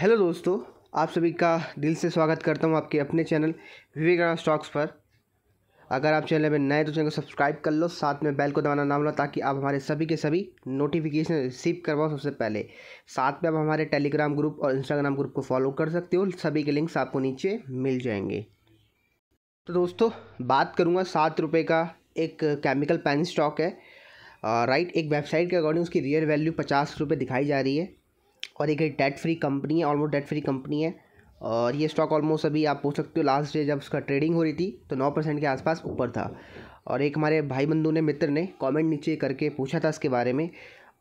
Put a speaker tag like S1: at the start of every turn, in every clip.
S1: hello दोस्तों आप सभी का दिल से स्वागत करता हूं आपके अपने चैनल विवेकानंद स्टॉक्स पर अगर आप चैनल में नए तो चैनल को सब्सक्राइब कर लो साथ में बेल को दबाना ना भूलो ताकि आप हमारे सभी के सभी नोटिफिकेशन रिसीव करवाओ सबसे पहले साथ में आप हमारे टेलीग्राम ग्रुप और इंस्टाग्राम ग्रुप को फॉलो कर सकते हो सभी के लिंक्स आपको नीचे मिल जाएंगे तो दोस्तों बात करूँगा सात रुपये का एक केमिकल पेन स्टॉक है राइट एक वेबसाइट के अकॉर्डिंग उसकी रियल वैल्यू पचास रुपये दिखाई जा रही है और एक डेट फ्री कंपनी है ऑलमोस्ट डेट फ्री कंपनी है और ये स्टॉक ऑलमोस्ट अभी आप पूछ सकते हो लास्ट डे जब उसका ट्रेडिंग हो रही थी तो नौ परसेंट के आसपास ऊपर था और एक हमारे भाई बंधु ने मित्र ने कमेंट नीचे करके पूछा था इसके बारे में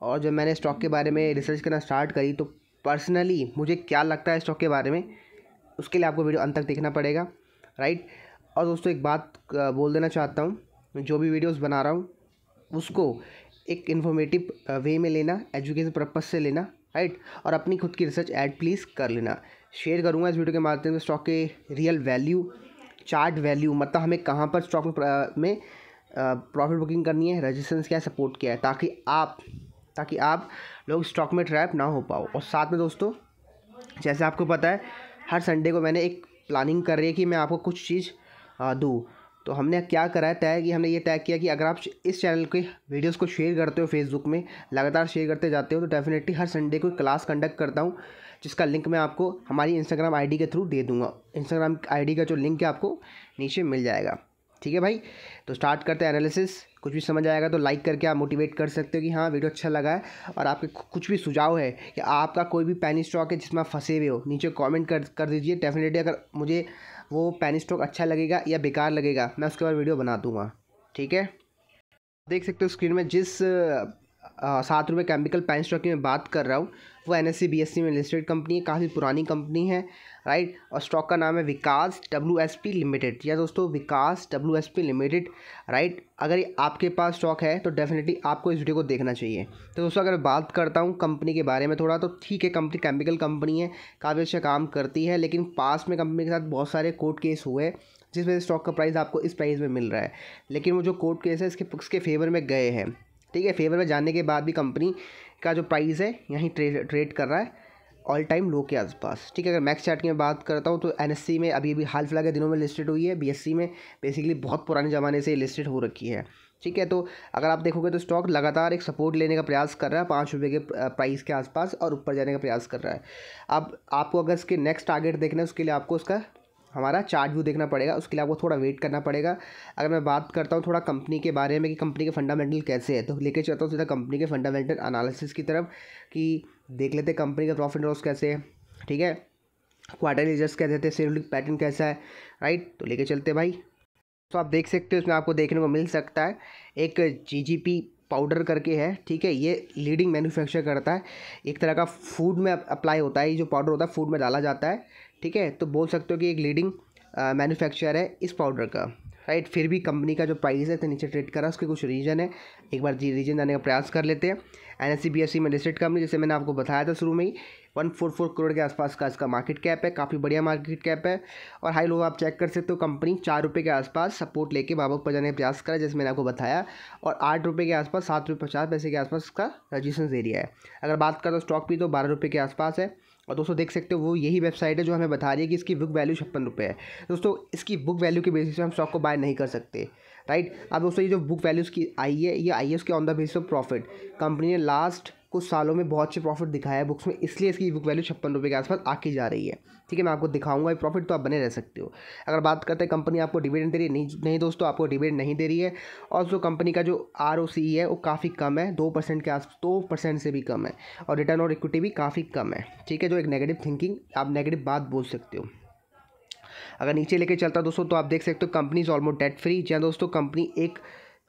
S1: और जब मैंने स्टॉक के बारे में रिसर्च करना स्टार्ट करी तो पर्सनली मुझे क्या लगता है स्टॉक के बारे में उसके लिए आपको वीडियो अंत तक देखना पड़ेगा राइट और दोस्तों एक बात बोल देना चाहता हूँ जो भी वीडियोस बना रहा हूँ उसको एक इन्फॉर्मेटिव वे में लेना एजुकेशन पर्पज़ से लेना राइट और अपनी खुद की रिसर्च ऐड प्लीज़ कर लेना शेयर करूँगा इस वीडियो के माध्यम से स्टॉक के रियल वैल्यू चार्ट वैल्यू मतलब हमें कहाँ पर स्टॉक में प्रॉफिट बुकिंग करनी है रजिस्टेंस क्या है सपोर्ट क्या है ताकि आप ताकि आप लोग स्टॉक में ट्रैप ना हो पाओ और साथ में दोस्तों जैसे आपको पता है हर संडे को मैंने एक प्लानिंग कर रही है कि मैं आपको कुछ चीज़ दूँ तो हमने क्या करा है तय कि हमने ये तय किया कि अगर आप इस चैनल के वीडियोस को शेयर करते हो फेसबुक में लगातार शेयर करते जाते हो तो डेफिनेटली हर संडे को क्लास कंडक्ट करता हूँ जिसका लिंक मैं आपको हमारी इंस्टाग्राम आईडी के थ्रू दे दूँगा इंस्टाग्राम आईडी का जो लिंक है आपको नीचे मिल जाएगा ठीक है भाई तो स्टार्ट करते हैं एनालिसिस कुछ भी समझ आएगा तो लाइक करके आप मोटिवेट कर सकते हो कि हाँ वीडियो अच्छा लगा है और आपके कुछ भी सुझाव है कि आपका कोई भी पैनी स्टॉक है जिसमें आप फंसे हुए हो नीचे कमेंट कर कर दीजिए डेफिनेटली अगर मुझे वो पेन स्ट्रोक अच्छा लगेगा या बेकार लगेगा मैं उसके बाद वीडियो बना दूंगा ठीक है देख सकते हो स्क्रीन में जिस सात रुपये केमिकल पैंस स्टॉक की मैं बात कर रहा हूँ वो N S E B S E में लिस्टेड कंपनी है काफ़ी पुरानी कंपनी है राइट और स्टॉक का नाम है Vikas W S P limited या दोस्तों Vikas W S P limited right अगर ये आपके पास स्टॉक है तो डेफिनेटली आपको इस वीडियो को देखना चाहिए तो दोस्तों अगर बात करता हूँ कंपनी के बारे में थोड़ा तो ठीक है कंपनी केमिकल कंपनी है काफ़ी अच्छा काम करती है लेकिन पास में कंपनी के साथ बहुत सारे कोर्ट केस हुए जिस वजह से स्टॉक का प्राइस आपको इस प्राइस में मिल रहा है लेकिन वो जो कोर्ट केस है इसके इसके फेवर में गए हैं ठीक है फेवर में जाने के बाद भी कंपनी का जो प्राइस है यहीं ट्रेड ट्रेड कर रहा है ऑल टाइम लो के आसपास ठीक है अगर मैक्स चार्ट की मैं बात करता हूँ तो एन में अभी अभी हाल फिलहाल के दिनों में लिस्टेड हुई है बी में बेसिकली बहुत पुराने ज़माने से लिस्टेड हो रखी है ठीक है तो अगर आप देखोगे तो स्टॉक लगातार एक सपोर्ट लेने का प्रयास कर रहा है पाँच रुपये के प्राइस के आसपास और ऊपर जाने का प्रयास कर रहा है अब आपको अगर इसके नेक्स्ट टारगेट देखना है उसके लिए आपको उसका हमारा चार्ट व्यू देखना पड़ेगा उसके लिए आपको थोड़ा वेट करना पड़ेगा अगर मैं बात करता हूँ थोड़ा कंपनी के बारे में कि कंपनी के फंडामेंटल कैसे है तो लेके चलता हूँ सीधा कंपनी के फंडामेंटल अनालिसिस की तरफ कि देख लेते कंपनी का प्रॉफिट लॉस कैसे है ठीक है क्वार्टर रिजल्ट कैसे थे हैं पैटर्न कैसा है राइट तो लेके चलते भाई तो आप देख सकते हो इसमें आपको देखने को मिल सकता है एक जी पाउडर करके है ठीक है ये लीडिंग मैन्युफैक्चर करता है एक तरह का फूड में अप्लाई होता है ये जो पाउडर होता है फूड में डाला जाता है ठीक है तो बोल सकते हो कि एक लीडिंग मैन्युफैक्चरर है इस पाउडर का राइट फिर भी कंपनी का जो प्राइस है तो नीचे ट्रेड करा उसके कुछ रीजन है एक बार जी रीजन जाने का प्रयास कर लेते हैं एन एस सी सी में लिस्टेड कंपनी जैसे मैंने आपको बताया था शुरू में ही वन फोर फोर करोड़ के आसपास का इसका मार्केट कैप है काफ़ी बढ़िया मार्केट कैप है और हाई लो आप चेक कर सकते हो कंपनी चार रुपये के आसपास सपोर्ट लेके बाबक पर जाने का प्रयास करा जैसे मैंने आपको बताया और आठ रुपये के आसपास सात रुपये पचास पैसे के आसपास इसका रजिस्ट्रेंस एरिया है अगर बात करें तो स्टॉक भी तो बारह रुपये के आसपास है और दोस्तों देख सकते हो वो यही वेबसाइट है जो हमें बता रही है कि इसकी बुक वैल्यू छप्पन रुपये है दोस्तों इसकी बुक वैल्यू के बेसिस पे हम स्टॉक को बाय नहीं कर सकते राइट अब दोस्तों ये जो बुक वैल्यूज़ की आई है ये आई है उसके on the basis of profit company ने लास्ट कुछ सालों में बहुत अच्छे प्रॉफिट दिखाया है बुक्स में इसलिए इसकी बुक वैल्यू छप्पन रुपये के आसपास आके जा रही है ठीक है मैं आपको दिखाऊंगा प्रॉफिट तो आप बने रह सकते हो अगर बात करते हैं कंपनी आपको डिविडेंड दे रही है नहीं नहीं दोस्तों आपको डिविडेंड नहीं दे रही है और जो कंपनी का जो आर है वो काफ़ी कम है दो परसेंट के आस दो परसेंट से भी कम है और रिटर्न और इक्विटी भी काफ़ी कम है ठीक है जो एक नेगेटिव थिंकिंग आप नेगेटिव बात बोल सकते हो अगर नीचे लेके चलता दोस्तों तो आप देख सकते हो company is almost debt free जहाँ दोस्तों कंपनी एक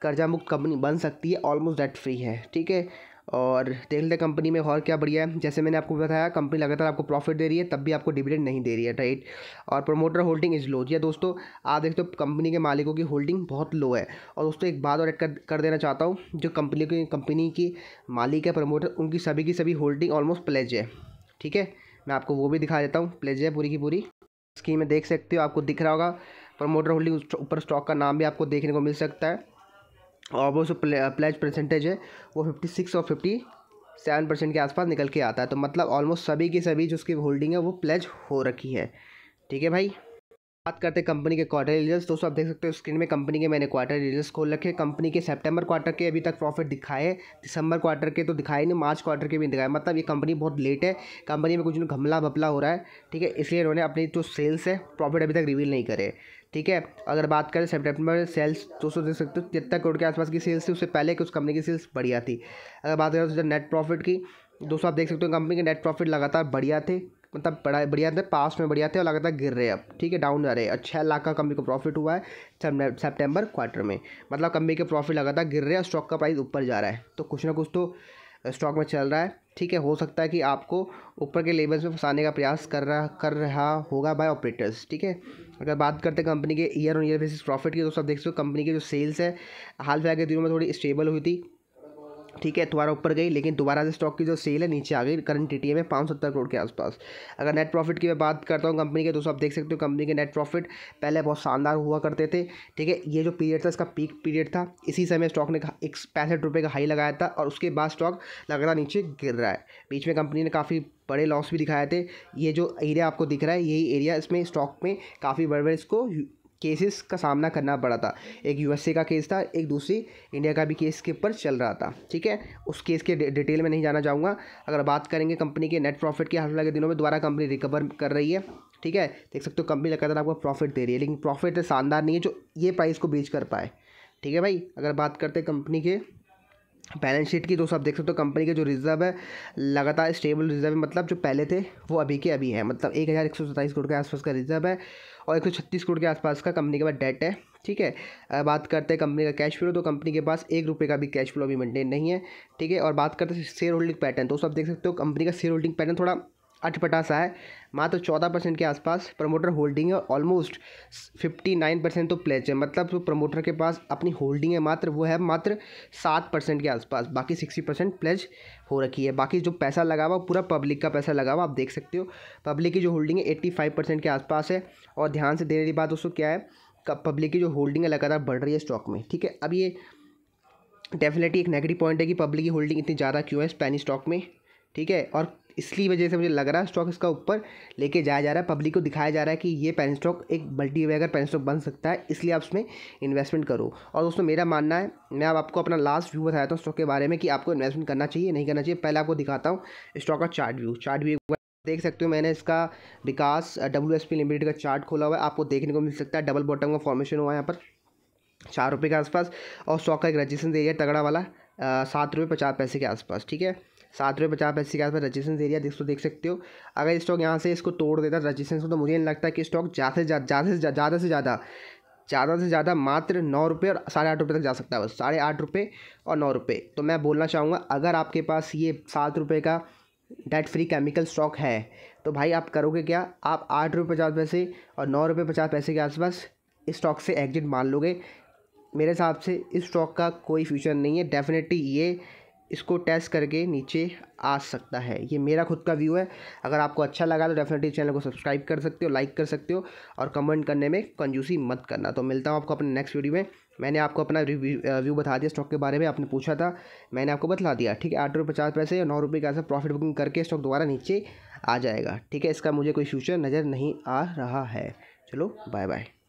S1: कर्जा मुक्त कंपनी बन सकती है ऑलमोस्ट डेट फ्री है ठीक है और देख लेते कंपनी में और क्या बढ़िया है जैसे मैंने आपको बताया कंपनी लगातार आपको प्रॉफिट दे रही है तब भी आपको डिविडेंड नहीं दे रही है राइट और प्रोमोटर होल्डिंग इज लो जी हाँ दोस्तों आप देखते हो कंपनी के मालिकों की होल्डिंग बहुत लो है और दोस्तों एक बात और एड कर, कर देना चाहता हूँ जो कंपनी की कंपनी की मालिक है प्रमोटर उनकी सभी की सभी होल्डिंग ऑलमोस्ट प्लेज है ठीक है मैं आपको वो भी दिखा देता हूँ प्लेज है पूरी की पूरी स्कीम में देख सकते हो आपको दिख रहा होगा प्रमोटर होल्डिंग ऊपर स्टॉक का नाम भी आपको देखने को मिल सकता है और वो जो प्लेज परसेंटेज है वो फिफ्टी सिक्स और फिफ्टी सेवन परसेंट के आसपास निकल के आता है तो मतलब ऑलमोस्ट सभी की सभी जो उसकी होल्डिंग है वो प्लेज हो रखी है ठीक है भाई बात करते हैं कंपनी के क्वार्टर रिजल्ट्स दोस्तों आप देख सकते हो स्क्रीन में कंपनी के मैंने क्वार्टर रिजल्ट्स खोल रखे कंपनी के सितंबर क्वार्टर के अभी तक प्रॉफिट दिखाए दिसंबर क्वार्टर के तो दिखाए नहीं मार्च क्वार्टर के भी दिखाए मतलब ये कंपनी बहुत लेट है कंपनी में कुछ घमला भपला हो रहा है ठीक है इसलिए उन्होंने अपनी जो सेल्स है प्रॉफिट अभी तक रिवील नहीं करे ठीक है अगर बात करें सेप्टेम्बर सेल्स दोस्तों देख सकते हो तिहत्तर करोड़ के आसपास की सेल्स थी उससे पहले कि उस कंपनी की सेल्स बढ़िया थी अगर बात करें तो नेट प्रॉफिट की दोस्तों आप देख सकते हो कंपनी के नेट प्रॉफिट लगातार बढ़िया थे मतलब बड़ा बढ़िया थे पास में बढ़िया थे और लगातार गिर रहे अब ठीक है डाउन जा रहे हैं छः लाख का कंपनी को प्रॉफिट हुआ है सेप्टेम्बर क्वार्टर में मतलब कंपनी के प्रॉफिट लगातार गिर रहे हैं और स्टॉक का प्राइस ऊपर जा रहा है तो कुछ ना कुछ तो स्टॉक में चल रहा है ठीक है हो सकता है कि आपको ऊपर के लेवल्स में फंसाने का प्रयास कर रहा कर रहा होगा बाय ऑपरेटर्स ठीक है अगर बात करते हैं कंपनी के year on year basis profit की तो सब देख सकते हो कंपनी की जो सेल्स है हाल फिलहाल के दिनों में थोड़ी स्टेबल हुई थी ठीक है दोबारा ऊपर गई लेकिन दोबारा से स्टॉक की जो सेल है नीचे आ गई करंट टी में पाँच सत्तर करोड़ के आसपास अगर नेट प्रॉफिट की मैं बात करता हूँ कंपनी के दोस्तों आप देख सकते हो कंपनी के नेट प्रॉफिट पहले बहुत शानदार हुआ करते थे ठीक है ये जो पीरियड था इसका पीक पीरियड था इसी समय स्टॉक ने एक पैंसठ रुपये का हाई लगाया था और उसके बाद स्टॉक लगातार नीचे गिर रहा है बीच में कंपनी ने काफ़ी बड़े लॉस भी दिखाए थे ये जो एरिया आपको दिख रहा है यही एरिया इसमें स्टॉक में काफ़ी बड़े बड़े इसको केसेस का सामना करना पड़ा था एक यूएसए का केस था एक दूसरी इंडिया का भी केस के ऊपर चल रहा था ठीक है उस केस के डिटेल में नहीं जाना चाहूँगा अगर बात करेंगे कंपनी के नेट प्रॉफिट के हाल के दिनों में दोबारा कंपनी रिकवर कर रही है ठीक है देख सकते हो कंपनी लगातार आपको प्रॉफिट दे रही है लेकिन प्रॉफिट शानदार नहीं है जो ये प्राइस को बेच कर पाए ठीक है भाई अगर बात करते हैं कंपनी के बैलेंस शीट की तो सब देख सकते हो कंपनी के जो रिजर्व है लगातार स्टेबल रिजर्व है मतलब जो पहले थे वो अभी के अभी है मतलब एक हज़ार एक सौ सत्ताईस करोड़ के आसपास का रिजर्व है और एक सौ करोड़ के आसपास का कंपनी के पास डेट है ठीक है बात करते हैं कंपनी का कैश फ्लो तो कंपनी के पास एक रुपये का भी कैश फ्लो अभी मेंटेन नहीं है ठीक है और बात करते हैं शेयर होल्डिंग पैटर्न तो सब देख सकते हो कंपनी का शेयर होल्डिंग पैटर्न थोड़ा अटपटा सा है मात्र चौदह परसेंट के आसपास प्रमोटर होल्डिंग है ऑलमोस्ट फिफ्टी नाइन परसेंट तो प्लेच है मतलब तो प्रमोटर के पास अपनी होल्डिंग है मात्र वो है मात्र सात परसेंट के आसपास बाकी सिक्सटी परसेंट प्लेज हो रखी है बाकी जो पैसा लगा हुआ पूरा पब्लिक का पैसा लगा हुआ आप देख सकते हो पब्लिक की जो होल्डिंग है एट्टी फाइव परसेंट के आसपास है और ध्यान से देने की बात दोस्तों क्या है पब्लिक की जो होल्डिंग है लगातार बढ़ रही है स्टॉक में ठीक है अब ये डेफिनेटली एक नेगेटिव पॉइंट है कि पब्लिक की होल्डिंग इतनी ज़्यादा क्यों है स्पेनिश स्टॉक में ठीक है और इसलिए वजह से मुझे लग रहा है स्टॉक इसका ऊपर लेके जाया जा रहा है पब्लिक को दिखाया जा रहा है कि ये पेन स्टॉक एक मल्टी वेगर पेन स्टॉक बन सकता है इसलिए आप उसमें इन्वेस्टमेंट करो और दोस्तों मेरा मानना है मैं अब आपको अपना लास्ट व्यू बताया था स्टॉक के बारे में कि आपको इन्वेस्टमेंट करना चाहिए नहीं करना चाहिए पहले आपको दिखाता हूँ स्टॉक का चार्ट व्यू चार्ट व्यू देख सकते हो मैंने इसका Vikas W S P limited का चार्ट खोला हुआ है आपको देखने को मिल सकता है डबल बॉटम का फॉर्मेशन हुआ है यहाँ पर चार रुपये के आसपास और स्टॉक का एक रजिस्ट्रेशन एरिया तगड़ा वाला सात रुपये पचास पैसे के आसपास ठीक है सात रुपये पचास पैसे के आसपास रजिस्ट्रेंस एरिया देख तो देख सकते हो अगर स्टॉक यहाँ से इसको तोड़ देता रजिस्ट्रेंस को तो मुझे नहीं लगता कि स्टॉक ज़्यादा से ज़्यादा से ज़्यादा से ज़्यादा ज़्यादा से ज़्यादा मात्र नौ रुपये और साढ़े आठ रुपये तक जा सकता है बस साढ़े आठ रुपये और नौ रुपये तो मैं बोलना चाहूँगा अगर आपके पास ये सात रुपये का डेट फ्री केमिकल स्टॉक है तो भाई आप करोगे क्या आप आठ रुपये पचास पैसे और नौ रुपये पचास पैसे के आसपास इस स्टॉक से एग्जिट मान लोगे मेरे हिसाब से इस स्टॉक का कोई फ्यूचर नहीं है डेफिनेटली ये इसको टेस्ट करके नीचे आ सकता है ये मेरा खुद का व्यू है अगर आपको अच्छा लगा तो डेफिनेटली चैनल को सब्सक्राइब कर सकते हो लाइक कर सकते हो और कमेंट करने में कंजूसी मत करना तो मिलता हूँ आपको अपने नेक्स्ट वीडियो में मैंने आपको अपना रिव्यू बता दिया स्टॉक के बारे में आपने पूछा था मैंने आपको बता दिया ठीक है आठ रुपये पचास पैसे या नौ रुपये का ऐसा प्रॉफिट बुकिंग करके स्टॉक दोबारा नीचे आ जाएगा ठीक है इसका मुझे कोई फ्यूचर नज़र नहीं आ रहा है चलो बाय बाय